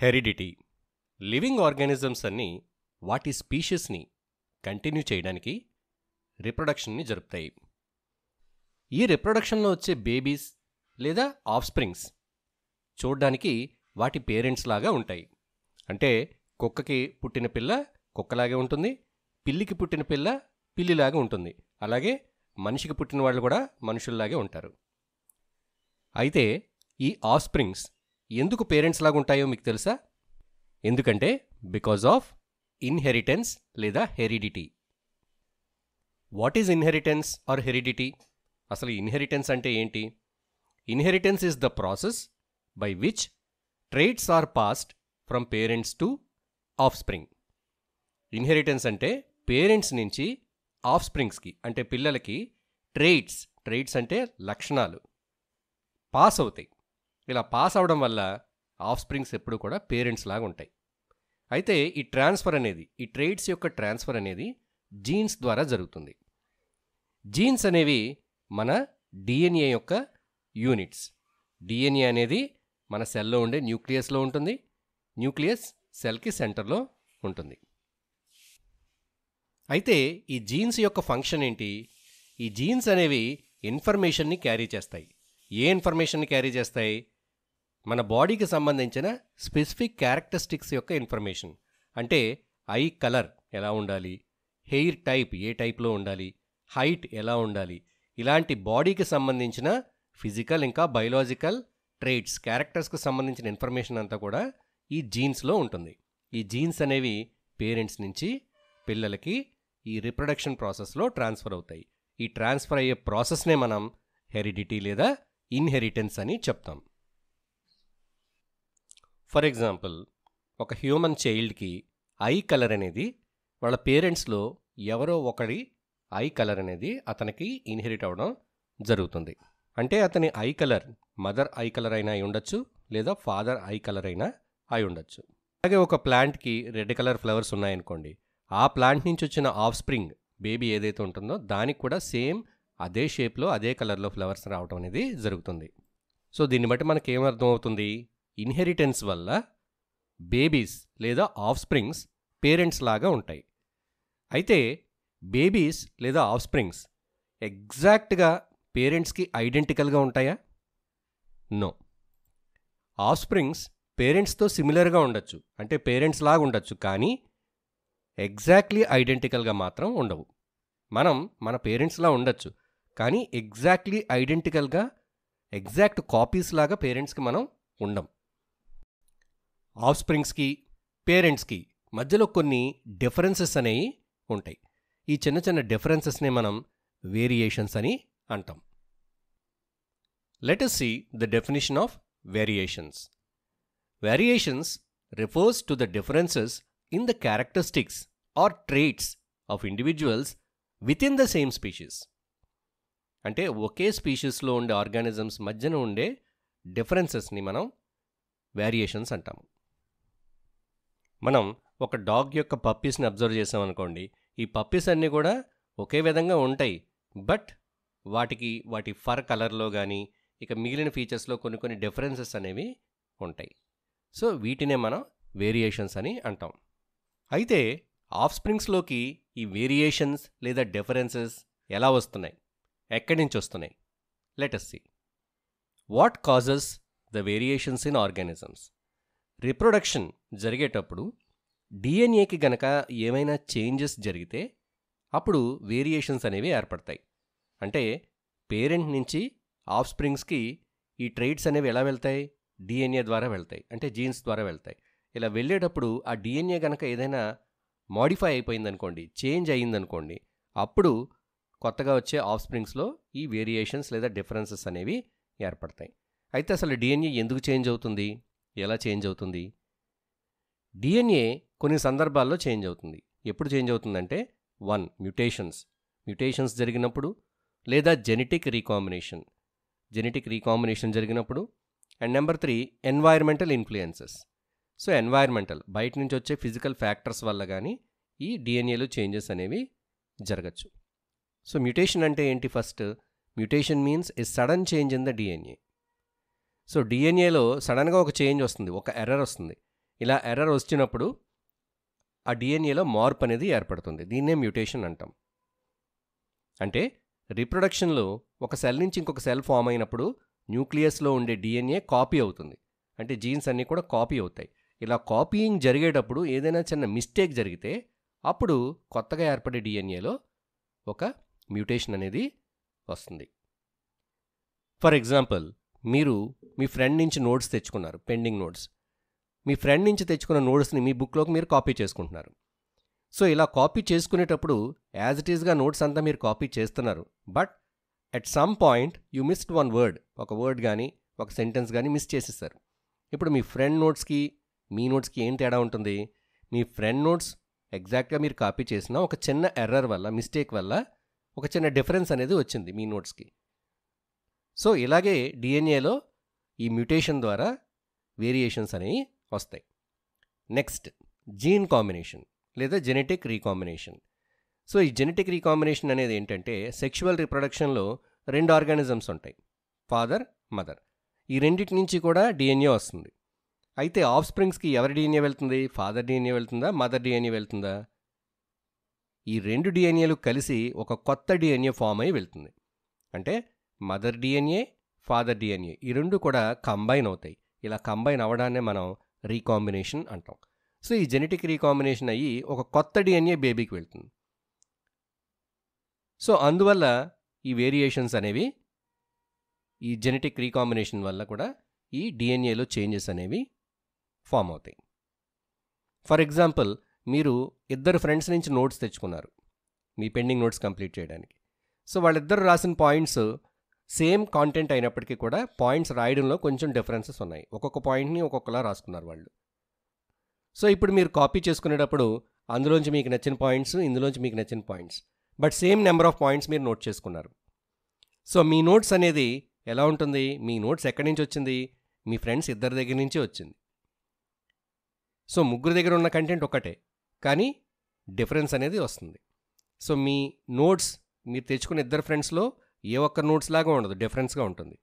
heredity living organisms అన్నీ వాటి స్పీషీస్ని continue చేయడానికి రిప్రొడక్షన్ని జరుపుతాయి ఈ రిప్రొడక్షన్లో వచ్చే బేబీస్ లేదా ఆఫ్ స్ప్రింగ్స్ చూడడానికి వాటి పేరెంట్స్ లాగా ఉంటాయి అంటే కుక్కకి పుట్టిన పిల్ల కుక్కలాగే ఉంటుంది పిల్లికి పుట్టిన పిల్ల పిల్లిలాగా ఉంటుంది అలాగే మనిషికి పుట్టిన వాళ్ళు కూడా మనుషుల్లాగే ఉంటారు అయితే ఈ ఆఫ్స్ప్రింగ్స్ ఎందుకు పేరెంట్స్ లాగుంటాయో మీకు తెలుసా ఎందుకంటే బికాజ్ ఆఫ్ ఇన్హెరిటెన్స్ లేదా heredity what is inheritance or heredity అసలు ఇన్హెరిటెన్స్ అంటే ఏంటి inheritance is the process by which traits are passed from parents to offspring inheritance అంటే పేరెంట్స్ నుంచి ఆఫ్ స్ప్రింగ్స్కి అంటే పిల్లలకి ట్రేడ్స్ ట్రేడ్స్ అంటే లక్షణాలు పాస్ అవుతాయి ఇలా పాస్ అవడం వల్ల ఆఫ్ స్ప్రింగ్స్ ఎప్పుడు కూడా పేరెంట్స్ లాగా ఉంటాయి అయితే ఈ ట్రాన్స్ఫర్ అనేది ఈ ట్రేడ్స్ యొక్క ట్రాన్స్ఫర్ అనేది జీన్స్ ద్వారా జరుగుతుంది జీన్స్ అనేవి మన డిఎన్ఏ యొక్క యూనిట్స్ డిఎన్ఏ అనేది మన సెల్లో ఉండే న్యూక్లియస్లో ఉంటుంది న్యూక్లియస్ సెల్కి సెంటర్లో ఉంటుంది అయితే ఈ జీన్స్ యొక్క ఫంక్షన్ ఏంటి ఈ జీన్స్ అనేవి ఇన్ఫర్మేషన్ని క్యారీ చేస్తాయి ఏ ఇన్ఫర్మేషన్ని క్యారీ చేస్తాయి మన బాడీకి సంబంధించిన స్పెసిఫిక్ క్యారెక్టరిస్టిక్స్ యొక్క ఇన్ఫర్మేషన్ అంటే ఐ కలర్ ఎలా ఉండాలి హెయిర్ టైప్ ఏ టైప్లో ఉండాలి హైట్ ఎలా ఉండాలి ఇలాంటి బాడీకి సంబంధించిన ఫిజికల్ ఇంకా బయలాజికల్ ట్రేట్స్ క్యారెక్టర్స్కి సంబంధించిన ఇన్ఫర్మేషన్ అంతా కూడా ఈ జీన్స్లో ఉంటుంది ఈ జీన్స్ అనేవి పేరెంట్స్ నుంచి పిల్లలకి ఈ రిప్రొడక్షన్ ప్రాసెస్లో ట్రాన్స్ఫర్ అవుతాయి ఈ ట్రాన్స్ఫర్ అయ్యే ప్రాసెస్నే మనం హెరిడిటీ లేదా ఇన్హెరిటెన్స్ అని చెప్తాం ఫర్ ఎగ్జాంపుల్ ఒక హ్యూమన్ చైల్డ్కి ఐ కలర్ అనేది వాళ్ళ పేరెంట్స్లో ఎవరో ఒకడి ఐ కలర్ అనేది అతనికి ఇన్హెరిట్ అవడం జరుగుతుంది అంటే అతని eye colour mother eye colour అయినా అయి ఉండొచ్చు లేదా ఫాదర్ ఐ కలర్ అయినా అయి ఉండొచ్చు అలాగే ఒక ప్లాంట్కి రెడ్ కలర్ ఫ్లవర్స్ ఉన్నాయనుకోండి ఆ ప్లాంట్ నుంచి వచ్చిన ఆఫ్ స్ప్రింగ్ బేబీ ఏదైతే ఉంటుందో దానికి కూడా సేమ్ అదే షేప్లో అదే కలర్లో ఫ్లవర్స్ రావటం అనేది జరుగుతుంది సో దీన్ని బట్టి మనకి ఏమర్థం అవుతుంది ఇన్హెరిటెన్స్ వల్ల బేబీస్ లేదా ఆఫ్ స్ప్రింగ్స్ పేరెంట్స్ లాగా ఉంటాయి అయితే బేబీస్ లేదా ఆఫ్ స్ప్రింగ్స్ ఎగ్జాక్ట్గా పేరెంట్స్కి ఐడెంటికల్గా ఉంటాయా నో ఆఫ్ స్ప్రింగ్స్ పేరెంట్స్తో సిమిలర్గా ఉండొచ్చు అంటే పేరెంట్స్ లాగా ఉండొచ్చు కానీ ఎగ్జాక్ట్లీ ఐడెంటికల్గా మాత్రం ఉండవు మనం మన పేరెంట్స్లా ఉండొచ్చు కానీ ఎగ్జాక్ట్లీ ఐడెంటికల్గా ఎగ్జాక్ట్ కాపీస్ లాగా పేరెంట్స్కి మనం ఉండం ఆఫ్ స్ప్రింగ్స్కి పేరెంట్స్కి మధ్యలో కొన్ని డిఫరెన్సెస్ అనేవి ఉంటాయి ఈ చిన్న చిన్న డిఫరెన్సెస్ని మనం వేరియేషన్స్ అని అంటాం let us see the definition of variations variations refers to the differences in the characteristics or traits of individuals within the same species అంటే ఒకే స్పీషీస్లో ఉండే ఆర్గానిజమ్స్ మధ్యన ఉండే డిఫరెన్సెస్ని మనం వేరియేషన్స్ అంటాము మనం ఒక డాగ్ యొక్క పప్పీస్ని అబ్జర్వ్ చేసామనుకోండి ఈ పప్పీస్ అన్నీ కూడా ఒకే విధంగా ఉంటాయి బట్ వాటికి వాటి ఫర్ కలర్లో కానీ ఇక మిగిలిన ఫీచర్స్లో కొన్ని కొన్ని డిఫరెన్సెస్ అనేవి ఉంటాయి సో వీటినే మనం వేరియేషన్స్ అని అంటాం అయితే ఆఫ్ స్ప్రింగ్స్లోకి ఈ వేరియేషన్స్ లేదా డిఫరెన్సెస్ ఎలా వస్తున్నాయి ఎక్కడి నుంచి వస్తున్నాయి let us see what causes the variations in organisms reproduction జరిగేటప్పుడు డిఎన్ఏకి గనక ఏమైనా చేంజెస్ జరిగితే అప్పుడు వేరియేషన్స్ అనేవి ఏర్పడతాయి అంటే పేరెంట్ నుంచి ఆఫ్ స్ప్రింగ్స్కి ఈ ట్రైడ్స్ అనేవి ఎలా వెళ్తాయి డిఎన్ఏ ద్వారా వెళ్తాయి అంటే జీన్స్ ద్వారా వెళ్తాయి ఇలా వెళ్ళేటప్పుడు ఆ డిఎన్ఏ కనుక ఏదైనా మాడిఫై అయిపోయిందనుకోండి చేంజ్ అయ్యిందనుకోండి అప్పుడు కొత్తగా వచ్చే ఆఫ్ స్ప్రింగ్స్లో ఈ వేరియేషన్స్ లేదా డిఫరెన్సెస్ అనేవి ఏర్పడతాయి అయితే అసలు డిఎన్ఏ ఎందుకు చేంజ్ అవుతుంది ఎలా చేంజ్ అవుతుంది డిఎన్ఏ కొన్ని సందర్భాల్లో చేంజ్ అవుతుంది ఎప్పుడు చేంజ్ అవుతుందంటే వన్ మ్యుటేషన్స్ మ్యుటేషన్స్ జరిగినప్పుడు లేదా జెనెటిక్ రీకాంబినేషన్ జెనెటిక్ రీకాంబినేషన్ జరిగినప్పుడు and number three environmental influences so environmental బయట నుంచి వచ్చే ఫిజికల్ ఫ్యాక్టర్స్ వల్ల కానీ ఈ డిఎన్ఏలో చేంజెస్ అనేవి జరగచ్చు సో మ్యుటేషన్ అంటే ఏంటి first mutation means a sudden change in the DNA so డిఎన్ఏలో సడన్గా ఒక చేంజ్ వస్తుంది ఒక ఎర్రర్ వస్తుంది ఇలా ఎర్రర్ వచ్చినప్పుడు ఆ డిఎన్ఏలో మార్పు అనేది ఏర్పడుతుంది దీన్నే మ్యుటేషన్ అంటాం అంటే రీప్రొడక్షన్లో ఒక సెల్ నుంచి ఇంకొక సెల్ ఫామ్ అయినప్పుడు న్యూక్లియస్లో ఉండే డిఎన్ఏ కాపీ అవుతుంది అంటే జీన్స్ అన్నీ కూడా కాపీ అవుతాయి ఇలా కాపీయింగ్ జరిగేటప్పుడు ఏదైనా చిన్న మిస్టేక్ జరిగితే అప్పుడు కొత్తగా ఏర్పడే డిఎన్ఏలో ఒక మ్యూటేషన్ అనేది వస్తుంది ఫర్ ఎగ్జాంపుల్ మీరు మీ ఫ్రెండ్ నుంచి నోట్స్ తెచ్చుకున్నారు పెండింగ్ నోట్స్ మీ ఫ్రెండ్ నుంచి తెచ్చుకున్న నోట్స్ని మీ బుక్లోకి మీరు కాపీ చేసుకుంటున్నారు సో ఇలా కాపీ చేసుకునేటప్పుడు యాజ్ ఇట్ ఈస్గా నోట్స్ అంతా మీరు కాపీ చేస్తున్నారు but at some point you missed one word ఒక వర్డ్ కానీ ఒక సెంటెన్స్ కానీ మిస్ చేసేస్తారు ఇప్పుడు మీ ఫ్రెండ్ నోట్స్కి మీ నోట్స్కి ఏం తేడా ఉంటుంది మీ ఫ్రెండ్ నోట్స్ ఎగ్జాక్ట్గా మీరు కాపీ చేసిన ఒక చిన్న ఎర్రర్ వల్ల మిస్టేక్ వల్ల ఒక చిన్న డిఫరెన్స్ అనేది వచ్చింది మీ నోట్స్కి సో ఇలాగే డిఎన్ఏలో ఈ మ్యూటేషన్ ద్వారా వేరియేషన్స్ అనేవి వస్తాయి నెక్స్ట్ జీన్ కాంబినేషన్ లేదా జెనెటిక్ రీకాంబినేషన్ సో ఈ జెనెటిక్ రీకాంబినేషన్ అనేది ఏంటంటే సెక్షువల్ రీప్రొడక్షన్లో రెండు ఆర్గానిజమ్స్ ఉంటాయి ఫాదర్ మదర్ ఈ రెండింటి నుంచి కూడా డిఎన్ఏ వస్తుంది అయితే ఆఫ్ స్ప్రింగ్స్కి ఎవరి డిఎన్ఏ వెళ్తుంది ఫాదర్ డిఎన్ఏ వెళ్తుందా మదర్ డిఎన్ఏ వెళ్తుందా ఈ రెండు డిఎన్ఏలు కలిసి ఒక కొత్త డిఎన్ఏ ఫామ్ అయి వెళ్తుంది అంటే మదర్ డిఎన్ఏ ఫాదర్ డిఎన్ఏ ఈ రెండు కూడా కంబైన్ అవుతాయి ఇలా కంబైన్ అవ్వడాన్నే మనం రీకాంబినేషన్ అంటాం సో ఈ జెనెటిక్ రీకాంబినేషన్ అయ్యి ఒక కొత్త డిఎన్ఏ బేబీకి వెళ్తుంది సో అందువల్ల ఈ వేరియేషన్స్ అనేవి ఈ జెనెటిక్ రీకాంబినేషన్ వల్ల కూడా ఈ డిఎన్ఏలో చేంజెస్ అనేవి ఫామ్ అవుతాయి ఫర్ ఎగ్జాంపుల్ మీరు ఇద్దరు ఫ్రెండ్స్ నుంచి నోట్స్ తెచ్చుకున్నారు మీ పెండింగ్ నోట్స్ కంప్లీట్ చేయడానికి సో వాళ్ళిద్దరు రాసిన పాయింట్స్ సేమ్ కాంటెంట్ అయినప్పటికీ కూడా పాయింట్స్ రాయడంలో కొంచెం డిఫరెన్సెస్ ఉన్నాయి ఒక్కొక్క పాయింట్ని ఒక్కొక్కలా రాసుకున్నారు వాళ్ళు సో ఇప్పుడు మీరు కాపీ చేసుకునేటప్పుడు అందులోంచి మీకు నచ్చిన పాయింట్స్ ఇందులోంచి మీకు నచ్చిన points but same number of points మీరు నోట్ చేసుకున్నారు సో మీ నోట్స్ అనేది ఎలా ఉంటుంది మీ నోట్స్ ఎక్కడి నుంచి వచ్చింది మీ ఫ్రెండ్స్ ఇద్దరి దగ్గర నుంచి వచ్చింది సో ముగ్గురు దగ్గర ఉన్న కంటెంట్ ఒకటే కానీ డిఫరెన్స్ అనేది వస్తుంది సో మీ నోట్స్ మీరు తెచ్చుకున్న ఇద్దరు ఫ్రెండ్స్లో ఏ ఒక్క నోట్స్ లాగా ఉండదు డిఫరెన్స్గా ఉంటుంది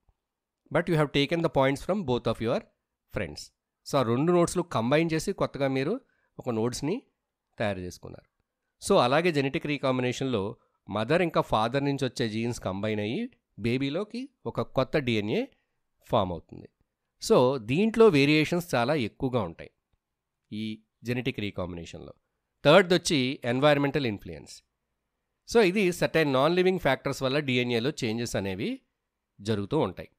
but you have taken the points from both of your friends so ఆ రెండు నోట్స్లు కంబైన్ చేసి కొత్తగా మీరు ఒక నోట్స్ని తయారు చేసుకున్నారు సో అలాగే జెనెటిక్ రీకాంబినేషన్లో మదర్ ఇంకా ఫాదర్ నుంచి వచ్చే జీన్స్ కంబైన్ అయ్యి బేబీలోకి ఒక కొత్త డిఎన్ఏ ఫామ్ అవుతుంది సో దీంట్లో వేరియేషన్స్ చాలా ఎక్కువగా ఉంటాయి ఈ జెనెటిక్ రీకాంబినేషన్లో థర్డ్ వచ్చి ఎన్వైర్మెంటల్ ఇన్ఫ్లుయెన్స్ సో ఇది సర్టైన్ నాన్ లివింగ్ ఫ్యాక్టర్స్ వల్ల డిఎన్ఏలో చేంజెస్ అనేవి జరుగుతూ ఉంటాయి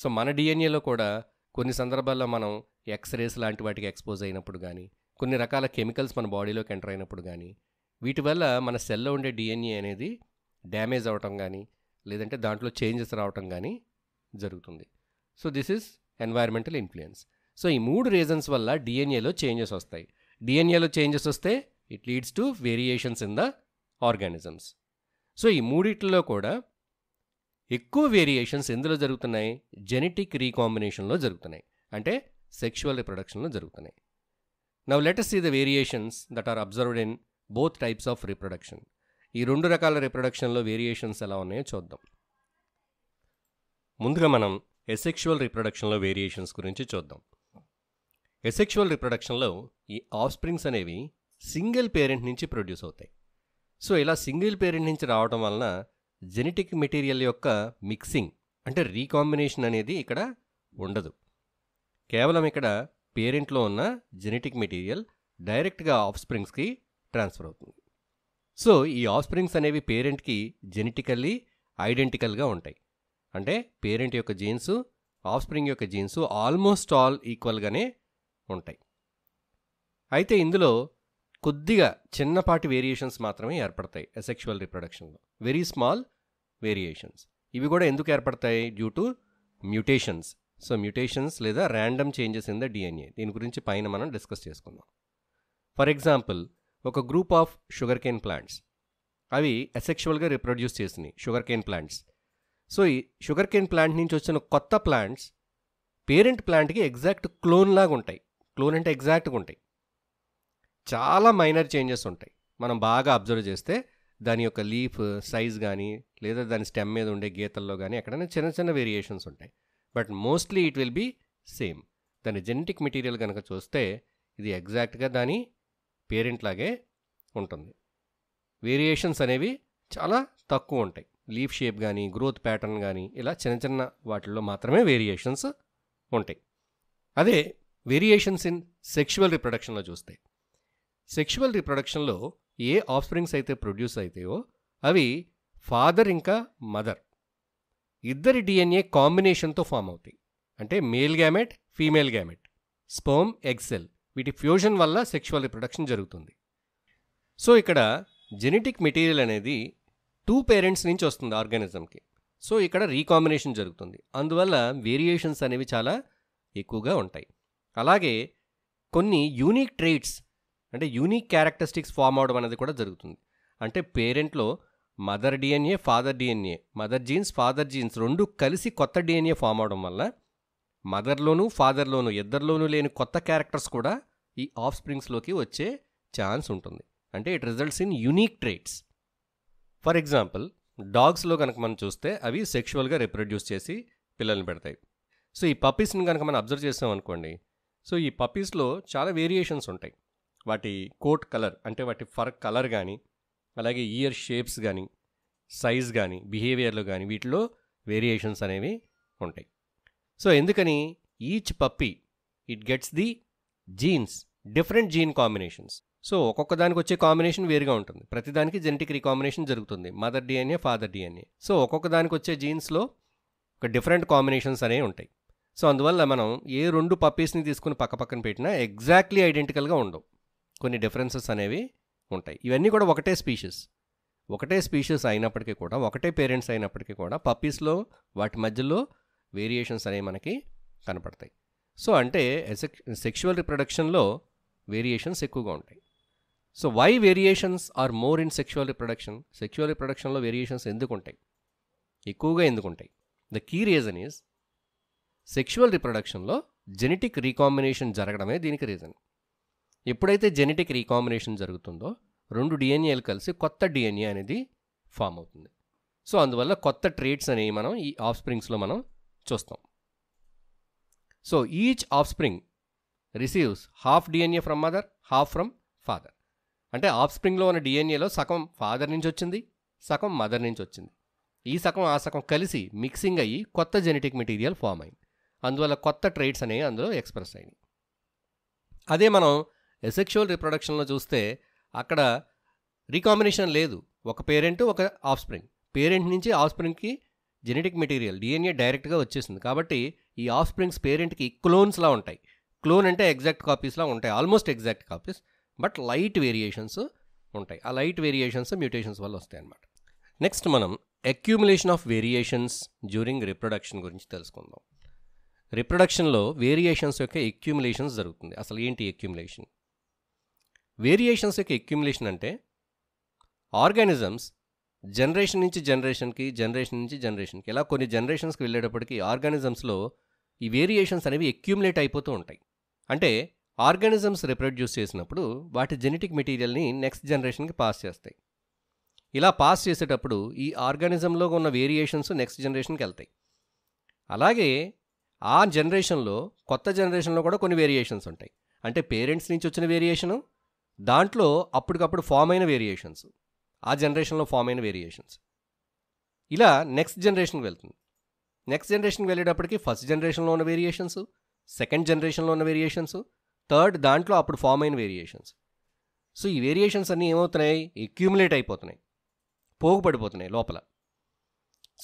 సో మన డిఎన్ఏలో కూడా కొన్ని సందర్భాల్లో మనం ఎక్స్రేస్ లాంటి వాటికి ఎక్స్పోజ్ అయినప్పుడు కానీ కొన్ని రకాల కెమికల్స్ మన బాడీలోకి ఎంటర్ అయినప్పుడు కానీ వీటి వల్ల మన సెల్లో ఉండే డిఎన్ఏ అనేది డ్యామేజ్ అవటం కానీ లేదంటే దాంట్లో చేంజెస్ రావటం కానీ జరుగుతుంది so this is environmental influence so ఈ మూడు రీజన్స్ వల్ల డిఎన్ఏలో చేంజెస్ వస్తాయి డిఎన్ఏలో చేంజెస్ వస్తే it leads to variations in the organisms so ఈ మూడిట్లో కూడా ఎక్కువ వేరియేషన్స్ ఎందులో జరుగుతున్నాయి జెనెటిక్ రీకాంబినేషన్లో జరుగుతున్నాయి అంటే సెక్షువల్ రిప్రొడక్షన్లో జరుగుతున్నాయి now let us see the variations that are observed in both types of reproduction ఈ రెండు రకాల రిప్రొడక్షన్లో వేరియేషన్స్ ఎలా ఉన్నాయో చూద్దాం ముందుగా మనం ఎసెక్షువల్ రిప్రొడక్షన్లో వేరియేషన్స్ గురించి చూద్దాం ఎసెక్షువల్ రిప్రొడక్షన్లో ఈ ఆఫ్ స్ప్రింగ్స్ అనేవి సింగిల్ పేరెంట్ నుంచి ప్రొడ్యూస్ అవుతాయి సో ఇలా సింగిల్ పేరెంట్ నుంచి రావడం వలన జెనెటిక్ మెటీరియల్ యొక్క మిక్సింగ్ అంటే రీకాంబినేషన్ అనేది ఇక్కడ ఉండదు కేవలం ఇక్కడ పేరెంట్లో ఉన్న జెనెటిక్ మెటీరియల్ డైరెక్ట్గా ఆఫ్ స్ప్రింగ్స్కి ట్రాన్స్ఫర్ అవుతుంది సో ఈ ఆఫ్ స్ప్రింగ్స్ అనేవి పేరెంట్కి జెనెటికల్లీ ఐడెంటికల్గా ఉంటాయి అంటే పేరెంట్ యొక్క జీన్స్ ఆఫ్ స్ప్రింగ్ యొక్క జీన్స్ ఆల్మోస్ట్ ఆల్ ఈక్వల్గానే ఉంటాయి అయితే ఇందులో కొద్దిగా చిన్నపాటి వేరియేషన్స్ మాత్రమే ఏర్పడతాయి అసెక్షువల్ రీప్రొడక్షన్లో వెరీ స్మాల్ వేరియేషన్స్ ఇవి కూడా ఎందుకు ఏర్పడతాయి due to mutations so mutations లేదా random changes in the DNA దీని గురించి పైన మనం డిస్కస్ చేసుకుందాం ఫర్ ఎగ్జాంపుల్ ఒక group of sugar cane plants అవి అసెక్షువల్గా రిప్రొడ్యూస్ చేసినాయి షుగర్ కేన్ ప్లాంట్స్ సో ఈ షుగర్ కేన్ ప్లాంట్ నుంచి వచ్చిన కొత్త ప్లాంట్స్ పేరెంట్ ప్లాంట్కి ఎగ్జాక్ట్ క్లోన్ లాగా ఉంటాయి క్లోన్ అంటే ఎగ్జాక్ట్గా ఉంటాయి చాలా మైనర్ చేంజెస్ ఉంటాయి మనం బాగా అబ్జర్వ్ చేస్తే దాని యొక్క లీఫ్ సైజ్ కానీ లేదా దాని స్టెమ్ మీద ఉండే గీతల్లో కానీ ఎక్కడైనా చిన్న చిన్న వేరియేషన్స్ ఉంటాయి but mostly it will be same దాని జెనెటిక్ మెటీరియల్ కనుక చూస్తే ఇది ఎగ్జాక్ట్గా దాని పేరెంట్ లాగే ఉంటుంది వేరియేషన్స్ అనేవి చాలా తక్కువ ఉంటాయి లీఫ్ షేప్ కానీ గ్రోత్ ప్యాటర్న్ కానీ ఇలా చిన్న చిన్న వాటిల్లో మాత్రమే వేరియేషన్స్ ఉంటాయి అదే వేరియేషన్స్ ఇన్ సెక్షువల్ రిప్రొడక్షన్లో చూస్తే సెక్షువల్ రీప్రొడక్షన్లో ఏ ఆఫ్స్ప్రింగ్స్ అయితే ప్రొడ్యూస్ అవుతాయో అవి ఫాదర్ ఇంకా మదర్ ఇద్దరి డిఎన్ఏ కాంబినేషన్తో ఫామ్ అవుతాయి అంటే male gamete female gamete sperm egg cell వీటి ఫ్యూజన్ వల్ల సెక్షువల్ రిప్రొడక్షన్ జరుగుతుంది సో ఇక్కడ జెనెటిక్ మెటీరియల్ అనేది టూ పేరెంట్స్ నుంచి వస్తుంది ఆర్గానిజంకి సో ఇక్కడ రీకాంబినేషన్ జరుగుతుంది అందువల్ల వేరియేషన్స్ అనేవి చాలా ఎక్కువగా ఉంటాయి అలాగే కొన్ని యూనిక్ ట్రేట్స్ అంటే యూనిక్ క్యారెక్టరిస్టిక్స్ ఫామ్ అవడం అనేది కూడా జరుగుతుంది అంటే పేరెంట్లో mother DNA father DNA mother genes father genes రెండు కలిసి కొత్త డిఎన్ఏ ఫామ్ అవడం వల్ల మదర్లోను ఫాదర్లోను ఇద్దరిలోనూ లేని కొత్త క్యారెక్టర్స్ కూడా ఈ ఆఫ్ స్ప్రింగ్స్లోకి వచ్చే ఛాన్స్ ఉంటుంది అంటే it results in unique traits for example డాగ్స్లో కనుక మనం చూస్తే అవి సెక్షువల్గా రిప్రొడ్యూస్ చేసి పిల్లల్ని పెడతాయి సో ఈ పప్పీస్ని కనుక మనం అబ్జర్వ్ చేసాం అనుకోండి సో ఈ పప్పీస్లో చాలా వేరియేషన్స్ ఉంటాయి వాటి కోట్ కలర్ అంటే వాటి ఫర్ కలర్ కానీ అలాగే ఇయర్ షేప్స్ కానీ సైజ్ కానీ బిహేవియర్లు కానీ వీటిలో వేరియేషన్స్ అనేవి ఉంటాయి సో ఎందుకని each puppy it gets the genes different gene combinations so ఒక్కొక్క దానికి వచ్చే కాంబినేషన్ వేరుగా ఉంటుంది ప్రతిదానికి జెనెటిక్ రికాంబినేషన్ జరుగుతుంది mother DNA father DNA so ఒక్కొక్క దానికి వచ్చే జీన్స్లో ఒక డిఫరెంట్ కాంబినేషన్స్ అనేవి ఉంటాయి సో అందువల్ల మనం ఏ రెండు పప్పీస్ని తీసుకుని పక్క పక్కన పెట్టినా ఎగ్జాక్ట్లీ ఐడెంటికల్గా ఉండవు కొన్ని డిఫరెన్సెస్ అనేవి ఉంటాయి ఇవన్నీ కూడా ఒకటే స్పీషీస్ ఒకటే స్పీషీస్ అయినప్పటికీ కూడా ఒకటే పేరెంట్స్ అయినప్పటికీ కూడా పప్పీస్లో వాటి మధ్యలో వేరియేషన్స్ అనేవి మనకి కనపడతాయి సో అంటే సెక్షువల్ రిప్రొడక్షన్లో వేరియేషన్స్ ఎక్కువగా ఉంటాయి so why variations are more in sexual reproduction sexual రిప్రొడక్షన్లో వేరియేషన్స్ ఎందుకు ఉంటాయి ఎక్కువగా ఎందుకు ఉంటాయి the key reason is sexual రిప్రొడక్షన్లో జెనెటిక్ రీకాంబినేషన్ జరగడమే దీనికి రీజన్ ఎప్పుడైతే జెనెటిక్ రీకాంబినేషన్ జరుగుతుందో రెండు డిఎన్ఏలు కలిసి కొత్త డిఎన్ఏ అనేది ఫామ్ అవుతుంది సో అందువల్ల కొత్త ట్రేట్స్ అనేవి మనం ఈ ఆఫ్ స్ప్రింగ్స్లో మనం చూస్తాం so each offspring receives half DNA from mother half from father అంటే ఆఫ్ స్ప్రింగ్లో ఉన్న డిఎన్ఏలో సగం ఫాదర్ నుంచి వచ్చింది సగం మదర్ నుంచి వచ్చింది ఈ సగం ఆ సగం కలిసి మిక్సింగ్ అయ్యి కొత్త జెనెటిక్ మెటీరియల్ ఫామ్ అయింది అందువల్ల కొత్త ట్రైట్స్ అనేవి అందులో ఎక్స్ప్రెస్ అయినాయి అదే మనం ఎసెక్షువల్ రీప్రొడక్షన్లో చూస్తే అక్కడ రీకాంబినేషన్ లేదు ఒక పేరెంట్ ఒక ఆఫ్ స్ప్రింగ్ పేరెంట్ నుంచి ఆఫ్ స్ప్రింగ్కి జెనెటిక్ మెటీరియల్ డిఎన్ఏ డైరెక్ట్గా వచ్చేసింది కాబట్టి ఈ ఆఫ్ స్ప్రింగ్స్ పేరెంట్కి క్లోన్స్లా ఉంటాయి క్లోన్ అంటే ఎగ్జాక్ట్ కాపీస్లా ఉంటాయి almost exact copies but light variations ఉంటాయి ఆ లైట్ వేరియేషన్స్ మ్యూటేషన్స్ వల్ల వస్తాయి అన్నమాట నెక్స్ట్ మనం accumulation of variations during reproduction గురించి తెలుసుకుందాం రిప్రొడక్షన్లో వేరియేషన్స్ యొక్క ఎక్యూములేషన్స్ జరుగుతుంది అసలు ఏంటి ఎక్యూములేషన్ వేరియేషన్స్ యొక్క ఎక్యుములేషన్ అంటే ఆర్గానిజమ్స్ జనరేషన్ నుంచి జనరేషన్కి జనరేషన్ నుంచి జనరేషన్కి ఇలా కొన్ని జనరేషన్స్కి వెళ్ళేటప్పటికి ఆర్గానిజమ్స్లో ఈ వేరియేషన్స్ అనేవి ఎక్యూములేట్ అయిపోతూ ఉంటాయి అంటే ఆర్గానిజమ్స్ రిప్రొడ్యూస్ చేసినప్పుడు వాటి జెనెటిక్ మెటీరియల్ని నెక్స్ట్ జనరేషన్కి పాస్ చేస్తాయి ఇలా పాస్ చేసేటప్పుడు ఈ ఆర్గానిజంలో ఉన్న వేరియేషన్స్ నెక్స్ట్ జనరేషన్కి వెళ్తాయి అలాగే ఆ జనరేషన్లో కొత్త జనరేషన్లో కూడా కొన్ని వేరియేషన్స్ ఉంటాయి అంటే పేరెంట్స్ నుంచి వచ్చిన వేరియేషను దాంట్లో అప్పటికప్పుడు ఫామ్ అయిన వేరియేషన్స్ ఆ జనరేషన్లో ఫామ్ అయిన వేరియేషన్స్ ఇలా నెక్స్ట్ జనరేషన్కి వెళ్తుంది నెక్స్ట్ జనరేషన్కి వెళ్ళేటప్పటికి ఫస్ట్ జనరేషన్లో ఉన్న వేరియేషన్స్ సెకండ్ జనరేషన్లో ఉన్న వేరియేషన్స్ థర్డ్ దాంట్లో అప్పుడు ఫామ్ అయిన వేరియేషన్స్ సో ఈ వేరియేషన్స్ అన్నీ ఏమవుతున్నాయి ఎక్యూములేట్ అయిపోతున్నాయి పోగుపడిపోతున్నాయి లోపల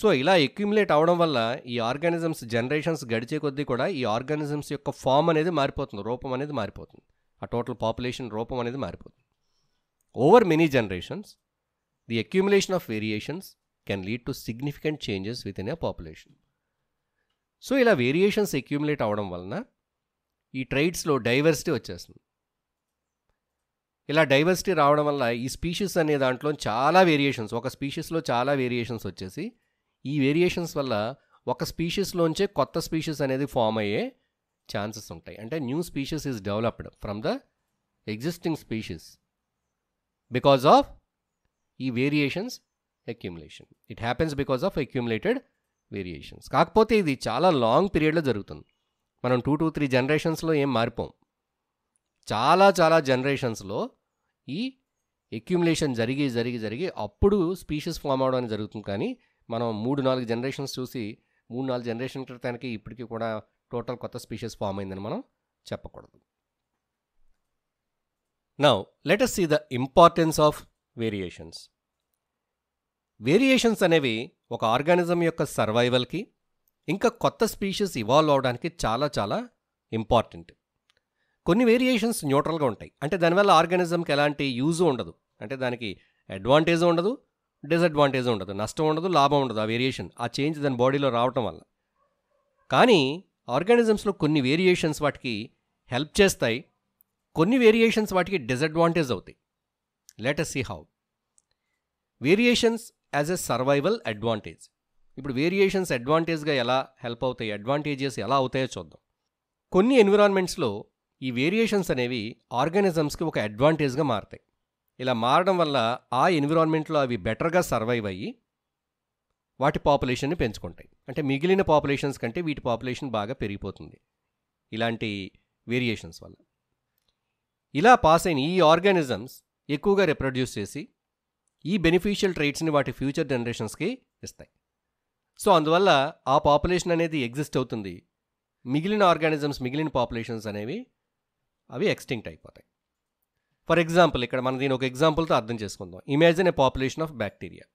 సో ఇలా ఎక్యూములేట్ అవడం వల్ల ఈ ఆర్గానిజమ్స్ జనరేషన్స్ గడిచే కొద్దీ కూడా ఈ ఆర్గానిజమ్స్ యొక్క ఫామ్ అనేది మారిపోతుంది రూపం అనేది మారిపోతుంది ఆ టోటల్ పాపులేషన్ రూపం అనేది మారిపోతుంది over many generations the accumulation of variations can lead to significant changes within a population so ఇలా వేరియేషన్స్ అక్యూములేట్ అవ్వడం వలన ఈ ట్రైడ్స్లో డైవర్సిటీ వచ్చేస్తుంది ఇలా డైవర్సిటీ రావడం వల్ల ఈ స్పీషీస్ అనే దాంట్లో చాలా వేరియేషన్స్ ఒక స్పీషీస్లో చాలా వేరియేషన్స్ వచ్చేసి ఈ వేరియేషన్స్ వల్ల ఒక స్పీషీస్లోంచే కొత్త స్పీషీస్ అనేది ఫామ్ అయ్యే ఛాన్సెస్ ఉంటాయి అంటే new species is developed from the existing species because of ఈ variations accumulation it happens because of accumulated variations కాకపోతే ఇది చాలా లాంగ్ పీరియడ్లో జరుగుతుంది మనం టూ టూ త్రీ జనరేషన్స్లో ఏం మారిపోం చాలా చాలా జనరేషన్స్లో ఈ ఎక్యుములేషన్ జరిగి జరిగి జరిగి అప్పుడు స్పీషీస్ ఫామ్ అవడం జరుగుతుంది కానీ మనం మూడు నాలుగు జనరేషన్స్ చూసి మూడు నాలుగు జనరేషన్ క్రితానికి ఇప్పటికీ కూడా టోటల్ కొత్త స్పీషీస్ ఫామ్ అయిందని మనం చెప్పకూడదు now let us see the importance of variations variations అనేవి ఒక ఆర్గానిజం యొక్క సర్వైవల్కి ఇంకా కొత్త స్పీషీస్ ఇవాల్వ్ అవడానికి చాలా చాలా ఇంపార్టెంట్ కొన్ని వేరియేషన్స్ న్యూట్రల్గా ఉంటాయి అంటే దానివల్ల ఆర్గానిజంకి ఎలాంటి యూజు ఉండదు అంటే దానికి అడ్వాంటేజ్ ఉండదు డిసడ్వాంటేజ్ ఉండదు నష్టం ఉండదు లాభం ఉండదు ఆ వేరియేషన్ ఆ చేంజ్ దాని బాడీలో రావటం వల్ల కానీ ఆర్గానిజమ్స్లో కొన్ని వేరియేషన్స్ వాటికి హెల్ప్ చేస్తాయి కొన్ని వేరియేషన్స్ వాటికి డిసడ్వాంటేజ్ అవుతాయి let us see how variations as a survival advantage ఇప్పుడు వేరియేషన్స్ అడ్వాంటేజ్గా ఎలా హెల్ప్ అవుతాయి అడ్వాంటేజెస్ ఎలా అవుతాయో చూద్దాం కొన్ని ఎన్విరాన్మెంట్స్లో ఈ వేరియేషన్స్ అనేవి ఆర్గానిజమ్స్కి ఒక అడ్వాంటేజ్గా మారుతాయి ఇలా మారడం వల్ల ఆ ఎన్విరాన్మెంట్లో అవి బెటర్గా సర్వైవ్ అయ్యి వాటి పాపులేషన్ని పెంచుకుంటాయి అంటే మిగిలిన పాపులేషన్స్ కంటే వీటి పాపులేషన్ బాగా పెరిగిపోతుంది ఇలాంటి వేరియేషన్స్ వల్ల ఇలా పాస్ అయిన ఈ ఆర్గానిజమ్స్ ఎక్కువగా రిప్రొడ్యూస్ చేసి ఈ బెనిఫిషియల్ ట్రైట్స్ని వాటి ఫ్యూచర్ జనరేషన్స్కి ఇస్తాయి సో అందువల్ల ఆ పాపులేషన్ అనేది ఎగ్జిస్ట్ అవుతుంది మిగిలిన ఆర్గానిజమ్స్ మిగిలిన పాపులేషన్స్ అనేవి అవి ఎక్స్టింక్ట్ అయిపోతాయి ఫర్ ఎగ్జాంపుల్ ఇక్కడ మనం దీని ఒక ఎగ్జాంపుల్తో అర్థం చేసుకుందాం imagine a population of bacteria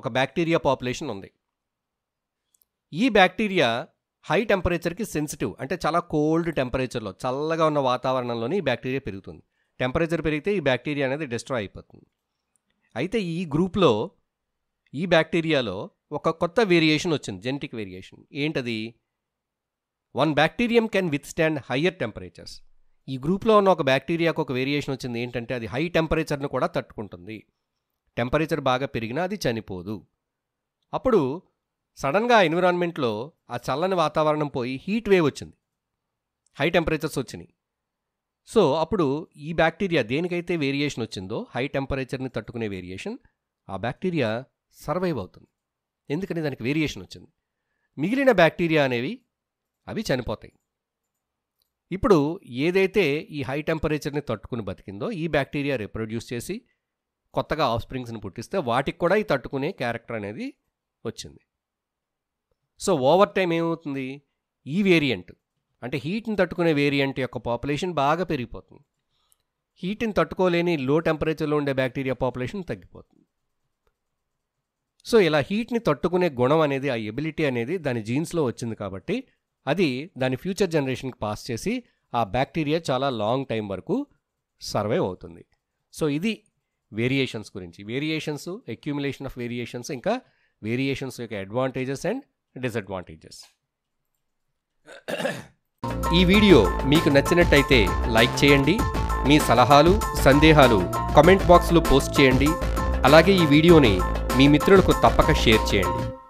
ఒక బ్యాక్టీరియా పాపులేషన్ ఉంది ఈ బ్యాక్టీరియా హై టెంపరేచర్కి సెన్సిటివ్ అంటే చాలా కోల్డ్ టెంపరేచర్లో చల్లగా ఉన్న వాతావరణంలోనే ఈ బ్యాక్టీరియా పెరుగుతుంది టెంపరేచర్ పెరిగితే ఈ బ్యాక్టీరియా అనేది డిస్ట్రాయ్ అయిపోతుంది అయితే ఈ గ్రూప్లో ఈ బ్యాక్టీరియాలో ఒక కొత్త వేరియేషన్ వచ్చింది జెనెటిక్ వేరియేషన్ ఏంటది one bacterium can withstand higher temperatures ఈ గ్రూప్లో ఉన్న ఒక బ్యాక్టీరియాకు ఒక వేరియేషన్ వచ్చింది ఏంటంటే అది హై టెంపరేచర్ను కూడా తట్టుకుంటుంది టెంపరేచర్ బాగా పెరిగినా అది చనిపోదు అప్పుడు సడన్గా ఎన్విరాన్మెంట్లో ఆ చల్లని వాతావరణం పోయి హీట్ వేవ్ వచ్చింది హై టెంపరేచర్స్ వచ్చినాయి సో అప్పుడు ఈ బ్యాక్టీరియా దేనికైతే వేరియేషన్ వచ్చిందో హై టెంపరేచర్ని తట్టుకునే వేరియేషన్ ఆ బ్యాక్టీరియా సర్వైవ్ అవుతుంది ఎందుకని దానికి వేరియేషన్ వచ్చింది మిగిలిన బ్యాక్టీరియా అనేవి అవి చనిపోతాయి ఇప్పుడు ఏదైతే ఈ హై టెంపరేచర్ని తట్టుకుని బతికిందో ఈ బ్యాక్టీరియా రిప్రొడ్యూస్ చేసి కొత్తగా ఆఫ్ స్ప్రింగ్స్ని పుట్టిస్తే వాటికి కూడా ఈ తట్టుకునే క్యారెక్టర్ అనేది వచ్చింది సో ఓవర్ టైం ఏమవుతుంది ఈ వేరియంట్ అంటే హీట్ని తట్టుకునే వేరియంట్ యొక్క పాపులేషన్ బాగా పెరిగిపోతుంది హీట్ని తట్టుకోలేని లో టెంపరేచర్లో ఉండే బ్యాక్టీరియా పాపులేషన్ తగ్గిపోతుంది సో ఇలా హీట్ని తట్టుకునే గుణం అనేది ఆ ఎబిలిటీ అనేది దాని జీన్స్లో వచ్చింది కాబట్టి అది దాని ఫ్యూచర్ జనరేషన్కి పాస్ చేసి ఆ బ్యాక్టీరియా చాలా లాంగ్ టైం వరకు సర్వైవ్ అవుతుంది సో ఇది వేరియేషన్స్ గురించి వేరియేషన్స్ అక్యూములేషన్ ఆఫ్ వేరియేషన్స్ ఇంకా వేరియేషన్స్ యొక్క అడ్వాంటేజెస్ అండ్ డిసడ్వాంటేజెస్ ఈ వీడియో మీకు నచ్చినట్టయితే లైక్ చేయండి మీ సలహాలు సందేహాలు కమెంట్ బాక్స్లో పోస్ట్ చేయండి అలాగే ఈ వీడియోని మీ మిత్రులకు తప్పక షేర్ చేయండి